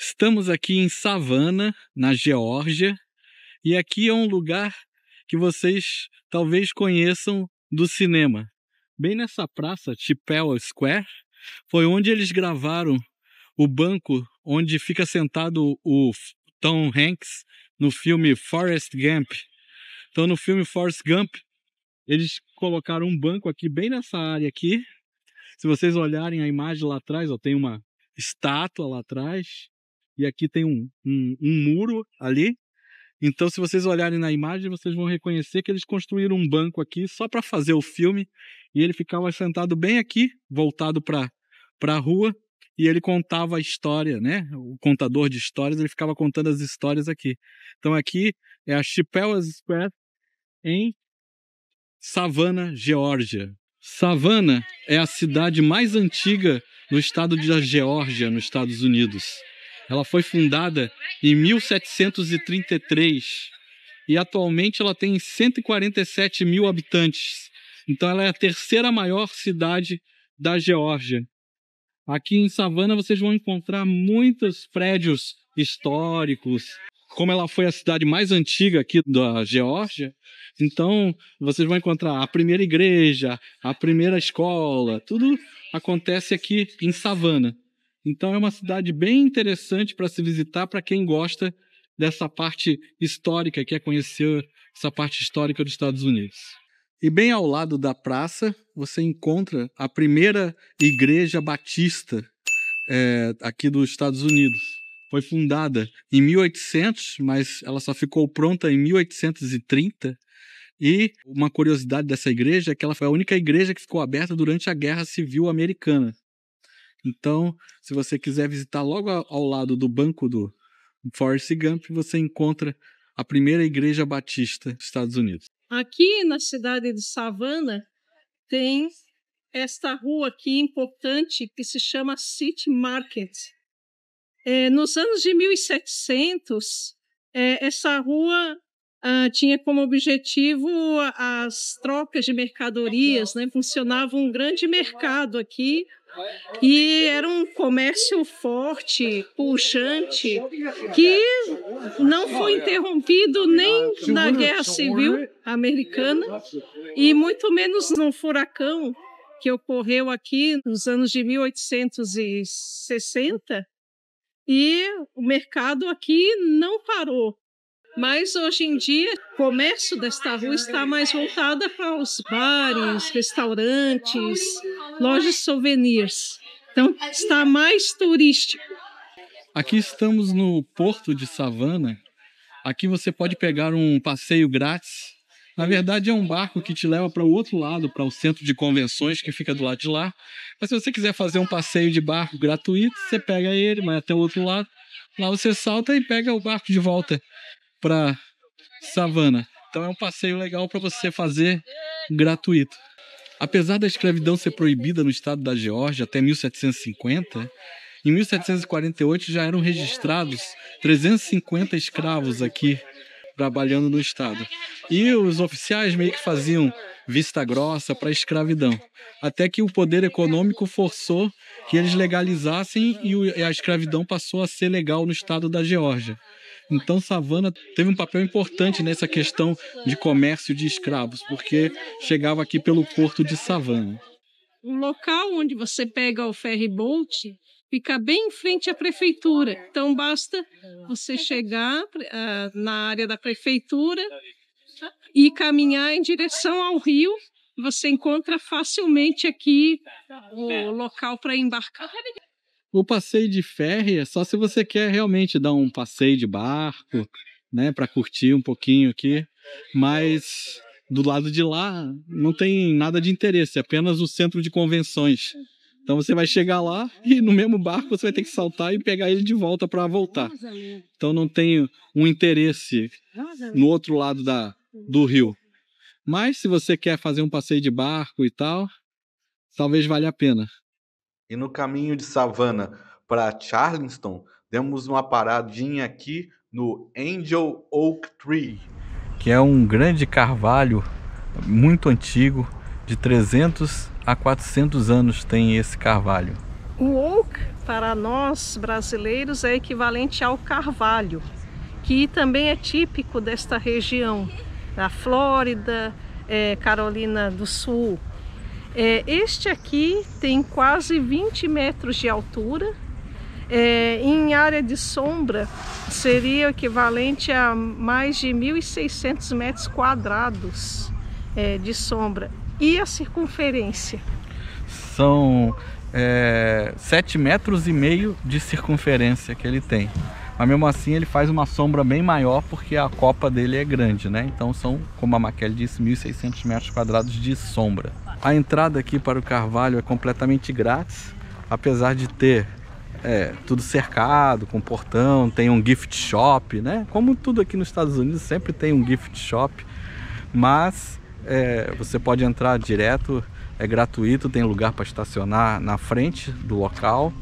Estamos aqui em Savannah, na Geórgia, e aqui é um lugar que vocês talvez conheçam do cinema. Bem nessa praça, Chipel Square, foi onde eles gravaram o banco onde fica sentado o Tom Hanks no filme Forrest Gump. Então no filme Forrest Gump, eles colocaram um banco aqui bem nessa área aqui. Se vocês olharem a imagem lá atrás, ó, tem uma estátua lá atrás e aqui tem um, um, um muro ali. Então, se vocês olharem na imagem, vocês vão reconhecer que eles construíram um banco aqui só para fazer o filme. E ele ficava sentado bem aqui, voltado para a rua, e ele contava a história, né? O contador de histórias, ele ficava contando as histórias aqui. Então aqui é a Chippewas Square em Savannah, Geórgia. Savannah é a cidade mais antiga no estado da Geórgia, nos Estados Unidos. Ela foi fundada em 1733 e atualmente ela tem 147 mil habitantes. Então ela é a terceira maior cidade da Geórgia. Aqui em Savannah vocês vão encontrar muitos prédios históricos. Como ela foi a cidade mais antiga aqui da Geórgia, então vocês vão encontrar a primeira igreja, a primeira escola, tudo acontece aqui em Savannah. Então é uma cidade bem interessante para se visitar para quem gosta dessa parte histórica, quer conhecer essa parte histórica dos Estados Unidos. E bem ao lado da praça, você encontra a primeira igreja batista é, aqui dos Estados Unidos. Foi fundada em 1800, mas ela só ficou pronta em 1830. E uma curiosidade dessa igreja é que ela foi a única igreja que ficou aberta durante a Guerra Civil Americana. Então, se você quiser visitar logo ao lado do banco do Forrest Gump, você encontra a primeira igreja batista dos Estados Unidos. Aqui na cidade de Savannah tem esta rua aqui importante que se chama City Market. É, nos anos de 1700, é, essa rua ah, tinha como objetivo as trocas de mercadorias, né? funcionava um grande mercado aqui e era um comércio forte, puxante, que não foi interrompido nem na Guerra Civil Americana e muito menos no furacão que ocorreu aqui nos anos de 1860. E o mercado aqui não parou. Mas hoje em dia, o comércio desta rua está mais voltada para os bares, restaurantes, lojas de souvenirs. Então, está mais turístico. Aqui estamos no Porto de Savana. Aqui você pode pegar um passeio grátis. Na verdade, é um barco que te leva para o outro lado, para o centro de convenções que fica do lado de lá. Mas se você quiser fazer um passeio de barco gratuito, você pega ele, vai até o outro lado. Lá você salta e pega o barco de volta para savana. Então é um passeio legal para você fazer gratuito. Apesar da escravidão ser proibida no estado da Geórgia até 1750, em 1748 já eram registrados 350 escravos aqui trabalhando no estado. E os oficiais meio que faziam vista grossa para a escravidão, até que o poder econômico forçou que eles legalizassem e a escravidão passou a ser legal no estado da Geórgia. Então, Savana teve um papel importante nessa questão de comércio de escravos, porque chegava aqui pelo porto de Savana. O local onde você pega o ferry boat fica bem em frente à prefeitura. Então, basta você chegar uh, na área da prefeitura e caminhar em direção ao rio. Você encontra facilmente aqui o local para embarcar. O passeio de ferry é só se você quer realmente dar um passeio de barco, né, para curtir um pouquinho aqui, mas do lado de lá não tem nada de interesse, é apenas o centro de convenções. Então você vai chegar lá e no mesmo barco você vai ter que saltar e pegar ele de volta para voltar. Então não tem um interesse no outro lado da, do rio. Mas se você quer fazer um passeio de barco e tal, talvez valha a pena. E no caminho de Savannah para Charleston, demos uma paradinha aqui no Angel Oak Tree, que é um grande carvalho muito antigo, de 300 a 400 anos tem esse carvalho. O oak para nós brasileiros é equivalente ao carvalho, que também é típico desta região, da Flórida, é, Carolina do Sul, é, este aqui tem quase 20 metros de altura. É, em área de sombra, seria equivalente a mais de 1.600 metros quadrados é, de sombra. E a circunferência? São é, 7 metros e meio de circunferência que ele tem. Mas mesmo assim ele faz uma sombra bem maior porque a copa dele é grande, né? Então são, como a Maquelle disse, 1.600 metros quadrados de sombra. A entrada aqui para o Carvalho é completamente grátis, apesar de ter é, tudo cercado, com portão, tem um gift shop, né? Como tudo aqui nos Estados Unidos sempre tem um gift shop, mas é, você pode entrar direto, é gratuito, tem lugar para estacionar na frente do local.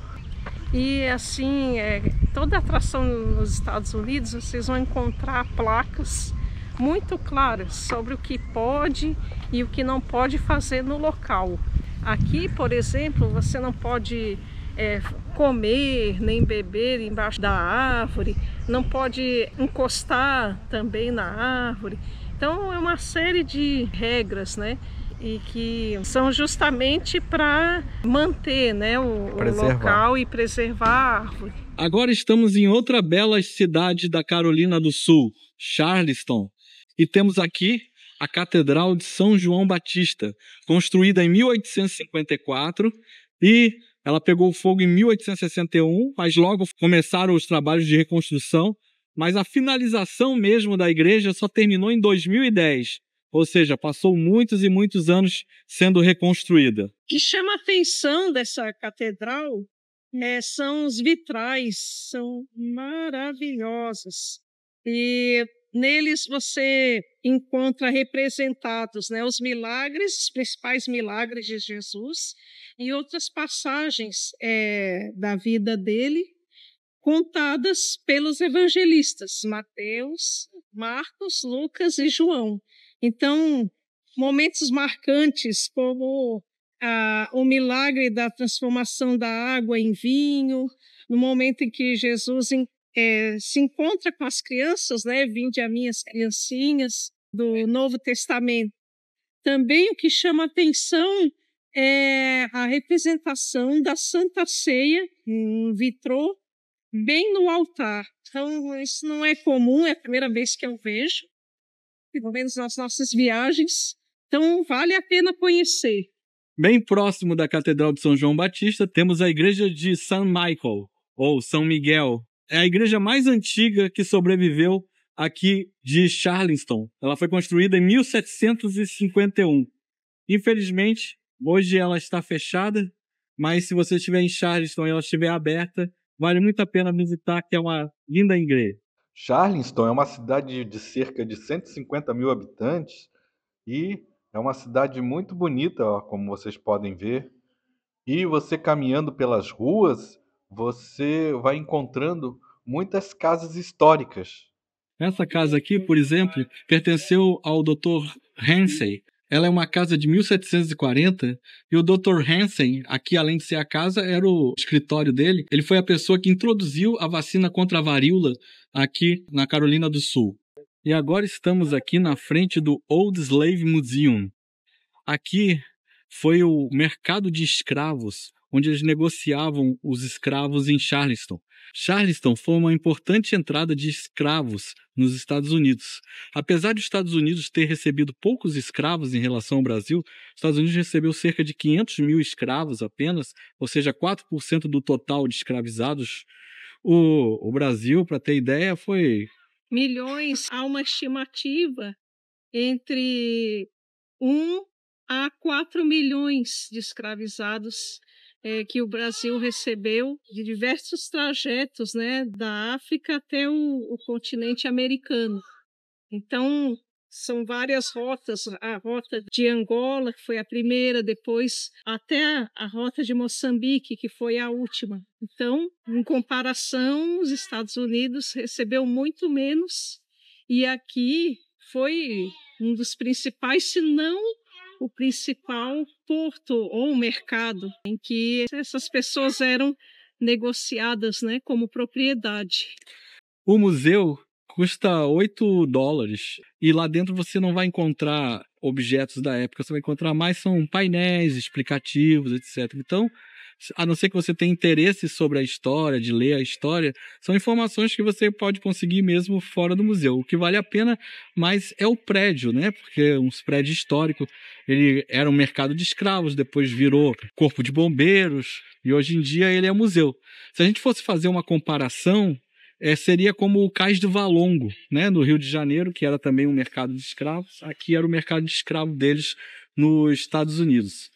E assim, é, toda atração nos Estados Unidos, vocês vão encontrar placas muito claras sobre o que pode e o que não pode fazer no local. Aqui, por exemplo, você não pode é, comer nem beber embaixo da árvore, não pode encostar também na árvore. Então é uma série de regras, né? E que são justamente para manter né, o, o local e preservar a árvore. Agora estamos em outra bela cidade da Carolina do Sul, Charleston. E temos aqui a Catedral de São João Batista, construída em 1854 e ela pegou fogo em 1861, mas logo começaram os trabalhos de reconstrução, mas a finalização mesmo da igreja só terminou em 2010. Ou seja, passou muitos e muitos anos sendo reconstruída. O que chama a atenção dessa catedral é, são os vitrais, são maravilhosos. E Neles você encontra representados né, os milagres, os principais milagres de Jesus, e outras passagens é, da vida dele, contadas pelos evangelistas, Mateus, Marcos, Lucas e João. Então, momentos marcantes, como ah, o milagre da transformação da água em vinho, no momento em que Jesus é, se encontra com as crianças, né? Vinde a minhas criancinhas do Novo Testamento. Também o que chama atenção é a representação da Santa Ceia, um vitrô, bem no altar. Então, isso não é comum, é a primeira vez que eu vejo, pelo menos nas nossas viagens. Então, vale a pena conhecer. Bem próximo da Catedral de São João Batista, temos a Igreja de San Michael, ou São Miguel, é a igreja mais antiga que sobreviveu aqui de Charleston. Ela foi construída em 1751. Infelizmente, hoje ela está fechada, mas se você estiver em Charleston e ela estiver aberta, vale muito a pena visitar, que é uma linda igreja. Charleston é uma cidade de cerca de 150 mil habitantes e é uma cidade muito bonita, ó, como vocês podem ver. E você caminhando pelas ruas, você vai encontrando muitas casas históricas. Essa casa aqui, por exemplo, pertenceu ao Dr. Hansen. Ela é uma casa de 1740 e o Dr. Hansen, aqui além de ser a casa, era o escritório dele. Ele foi a pessoa que introduziu a vacina contra a varíola aqui na Carolina do Sul. E agora estamos aqui na frente do Old Slave Museum. Aqui foi o mercado de escravos onde eles negociavam os escravos em Charleston. Charleston foi uma importante entrada de escravos nos Estados Unidos. Apesar dos Estados Unidos ter recebido poucos escravos em relação ao Brasil, os Estados Unidos recebeu cerca de 500 mil escravos apenas, ou seja, 4% do total de escravizados. O, o Brasil, para ter ideia, foi. Milhões. Há uma estimativa entre 1 a 4 milhões de escravizados é, que o Brasil recebeu de diversos trajetos, né, da África até o, o continente americano. Então, são várias rotas, a rota de Angola, que foi a primeira, depois até a rota de Moçambique, que foi a última. Então, em comparação, os Estados Unidos recebeu muito menos e aqui foi um dos principais, se não o principal porto ou mercado em que essas pessoas eram negociadas né, como propriedade. O museu custa 8 dólares e lá dentro você não vai encontrar objetos da época, você vai encontrar mais são painéis explicativos, etc. Então, a não ser que você tenha interesse sobre a história, de ler a história, são informações que você pode conseguir mesmo fora do museu. O que vale a pena mais é o prédio, né? Porque é um prédio histórico, ele era um mercado de escravos, depois virou corpo de bombeiros e hoje em dia ele é museu. Se a gente fosse fazer uma comparação, é, seria como o Cais do Valongo, né, no Rio de Janeiro, que era também um mercado de escravos. Aqui era o mercado de escravo deles nos Estados Unidos.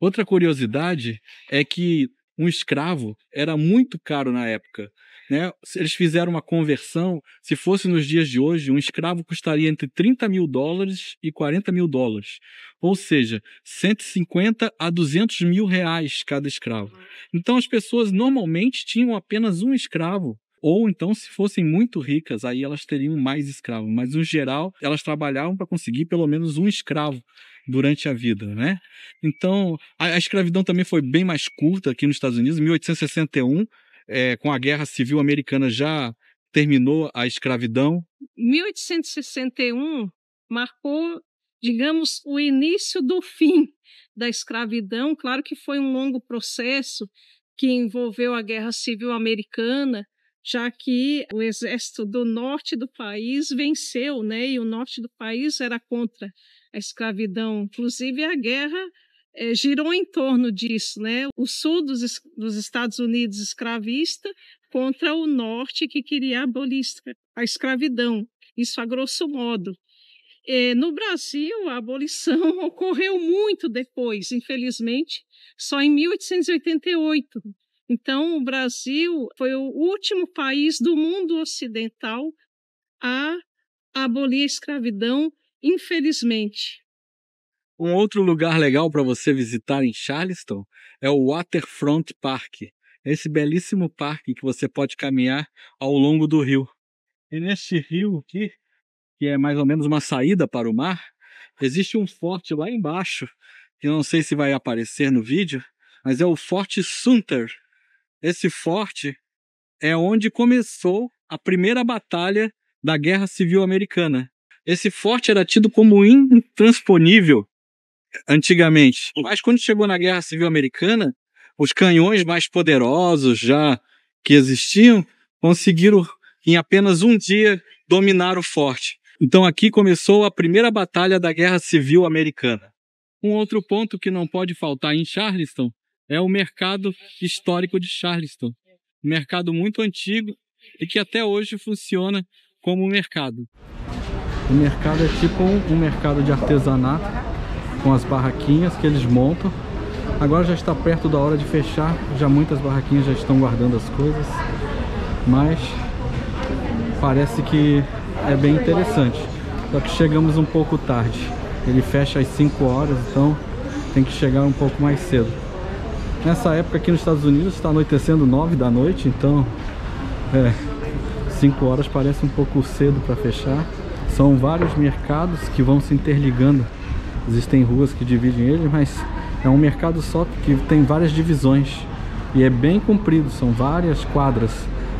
Outra curiosidade é que um escravo era muito caro na época. Né? Eles fizeram uma conversão. Se fosse nos dias de hoje, um escravo custaria entre 30 mil dólares e 40 mil dólares. Ou seja, 150 a 200 mil reais cada escravo. Uhum. Então as pessoas normalmente tinham apenas um escravo. Ou então, se fossem muito ricas, aí elas teriam mais escravos. Mas, no geral, elas trabalhavam para conseguir pelo menos um escravo durante a vida, né? Então, a, a escravidão também foi bem mais curta aqui nos Estados Unidos, em 1861, é, com a Guerra Civil Americana já terminou a escravidão. 1861 marcou, digamos, o início do fim da escravidão. Claro que foi um longo processo que envolveu a Guerra Civil Americana, já que o exército do norte do país venceu, né? E o norte do país era contra a escravidão, inclusive a guerra é, girou em torno disso, né? O sul dos, dos, Estados Unidos escravista contra o norte que queria abolir a escravidão, isso a grosso modo. É, no Brasil, a abolição ocorreu muito depois, infelizmente, só em 1888. Então, o Brasil foi o último país do mundo ocidental a abolir a escravidão infelizmente. Um outro lugar legal para você visitar em Charleston é o Waterfront Park, esse belíssimo parque que você pode caminhar ao longo do rio. E neste rio aqui, que é mais ou menos uma saída para o mar, existe um forte lá embaixo, que não sei se vai aparecer no vídeo, mas é o Forte Sumter. Esse forte é onde começou a primeira batalha da Guerra Civil Americana. Esse forte era tido como intransponível antigamente. Mas quando chegou na Guerra Civil Americana, os canhões mais poderosos já que existiam conseguiram em apenas um dia dominar o forte. Então aqui começou a primeira batalha da Guerra Civil Americana. Um outro ponto que não pode faltar em Charleston é o mercado histórico de Charleston. Um mercado muito antigo e que até hoje funciona como mercado. O mercado é tipo um, um mercado de artesanato, com as barraquinhas que eles montam. Agora já está perto da hora de fechar, já muitas barraquinhas já estão guardando as coisas, mas parece que é bem interessante. Só que chegamos um pouco tarde, ele fecha às 5 horas, então tem que chegar um pouco mais cedo. Nessa época aqui nos Estados Unidos está anoitecendo 9 da noite, então é, 5 horas parece um pouco cedo para fechar. São vários mercados que vão se interligando. Existem ruas que dividem ele, mas é um mercado só que tem várias divisões. E é bem comprido, são várias quadras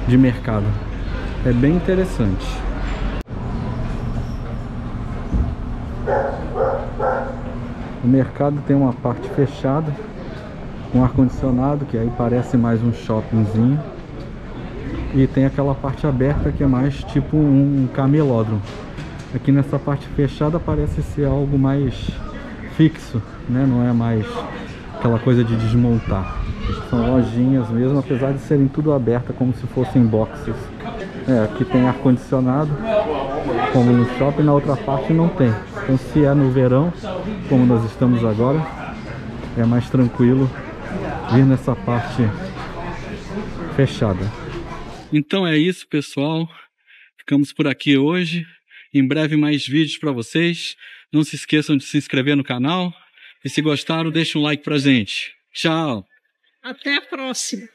de mercado. É bem interessante. O mercado tem uma parte fechada com ar-condicionado, que aí parece mais um shoppingzinho. E tem aquela parte aberta que é mais tipo um camelódromo. Aqui é nessa parte fechada parece ser algo mais fixo, né? Não é mais aquela coisa de desmontar. São lojinhas mesmo, apesar de serem tudo aberta como se fossem boxes. É, aqui tem ar-condicionado, como no shopping, na outra parte não tem. Então se é no verão, como nós estamos agora, é mais tranquilo vir nessa parte fechada. Então é isso, pessoal. Ficamos por aqui hoje. Em breve mais vídeos para vocês. Não se esqueçam de se inscrever no canal. E se gostaram, deixa um like pra gente. Tchau. Até a próxima.